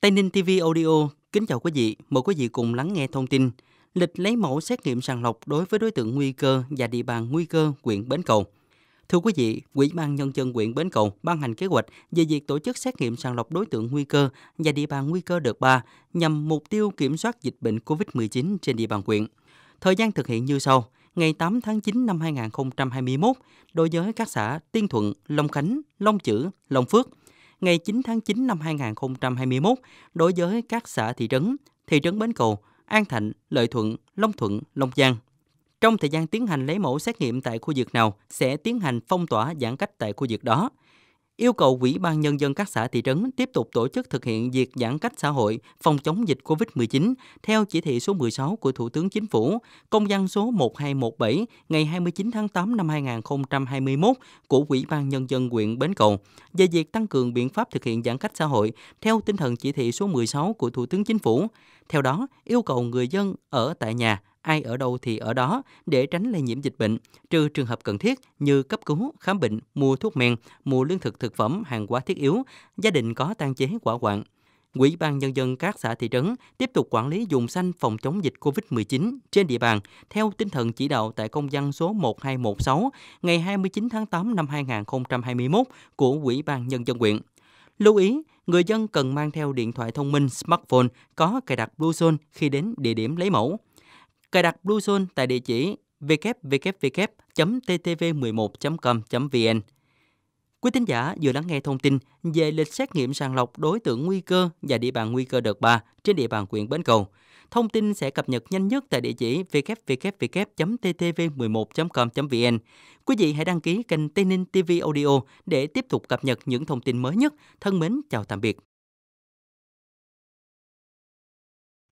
Tây Ninh TV Audio kính chào quý vị, mời quý vị cùng lắng nghe thông tin lịch lấy mẫu xét nghiệm sàng lọc đối với đối tượng nguy cơ và địa bàn nguy cơ huyện Bến Cầu. Thưa quý vị, Ủy ban nhân dân huyện Bến Cầu ban hành kế hoạch về việc tổ chức xét nghiệm sàng lọc đối tượng nguy cơ và địa bàn nguy cơ đợt 3 nhằm mục tiêu kiểm soát dịch bệnh COVID-19 trên địa bàn huyện. Thời gian thực hiện như sau: ngày 8 tháng 9 năm 2021 đối với các xã Tiên Thuận, Long Khánh, Long Chữ, Long Phước – ngày 9 tháng 9 năm 2021 đối với các xã thị trấn, thị trấn Bến Cầu, An Thạnh, Lợi Thuận, Long Thuận, Long Giang. Trong thời gian tiến hành lấy mẫu xét nghiệm tại khu vực nào sẽ tiến hành phong tỏa giãn cách tại khu vực đó yêu cầu Ủy ban Nhân dân các xã thị trấn tiếp tục tổ chức thực hiện việc giãn cách xã hội phòng chống dịch COVID-19 theo chỉ thị số 16 của Thủ tướng Chính phủ, công văn số 1217 ngày 29 tháng 8 năm 2021 của Ủy ban Nhân dân huyện Bến Cầu về việc tăng cường biện pháp thực hiện giãn cách xã hội theo tinh thần chỉ thị số 16 của Thủ tướng Chính phủ. Theo đó, yêu cầu người dân ở tại nhà ai ở đâu thì ở đó để tránh lây nhiễm dịch bệnh, trừ trường hợp cần thiết như cấp cứu, khám bệnh, mua thuốc men, mua lương thực thực phẩm, hàng hóa thiết yếu, gia đình có tan chế quả quạng. Quỹ ban nhân dân các xã thị trấn tiếp tục quản lý dùng xanh phòng chống dịch COVID-19 trên địa bàn theo tinh thần chỉ đạo tại công văn số 1216 ngày 29 tháng 8 năm 2021 của Quỹ ban nhân dân quyện Lưu ý, người dân cần mang theo điện thoại thông minh smartphone có cài đặt Bluezone khi đến địa điểm lấy mẫu. Cài đặt Bluezone tại địa chỉ www.ttv11.com.vn. Quý tín giả vừa lắng nghe thông tin về lịch xét nghiệm sàng lọc đối tượng nguy cơ và địa bàn nguy cơ đợt 3 trên địa bàn huyện Bến Cầu. Thông tin sẽ cập nhật nhanh nhất tại địa chỉ www.ttv11.com.vn. Quý vị hãy đăng ký kênh Tây Ninh TV Audio để tiếp tục cập nhật những thông tin mới nhất. Thân mến chào tạm biệt.